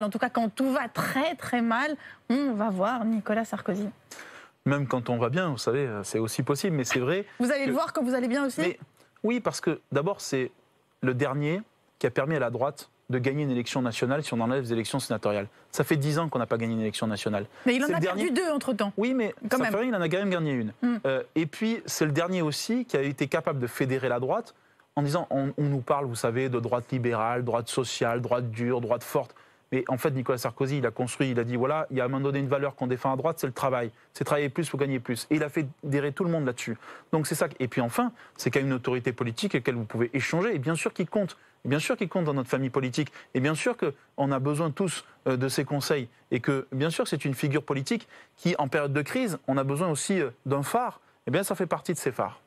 En tout cas, quand tout va très très mal, on va voir Nicolas Sarkozy. Même quand on va bien, vous savez, euh, c'est aussi possible, mais c'est vrai. vous allez le voir quand vous allez bien aussi Oui, parce que d'abord, c'est le dernier qui a permis à la droite de gagner une élection nationale si on enlève les élections sénatoriales. Ça fait dix ans qu'on n'a pas gagné une élection nationale. Mais il en, a perdu deux entre-temps. Oui, mais quand ça même. Fait rien, il en a quand même gagné une. Mm. Euh, et puis, c'est le dernier aussi qui a été capable de fédérer la droite en disant on nous parle, vous savez, de droite libérale, droite sociale, droite dure, droite forte. Mais en fait, Nicolas Sarkozy, il a construit, il a dit voilà, il y a à un moment donné une valeur qu'on défend à droite, c'est le travail. C'est travailler plus pour gagner plus. Et il a fait dérer tout le monde là-dessus. Donc c'est ça. Et puis enfin, c'est y une autorité politique avec laquelle vous pouvez échanger. Et bien sûr qu'il compte. Bien sûr qu'il compte dans notre famille politique. Et bien sûr qu'on a besoin tous euh, de ses conseils. Et que, bien sûr, c'est une figure politique qui, en période de crise, on a besoin aussi euh, d'un phare. Eh bien, ça fait partie de ces phares.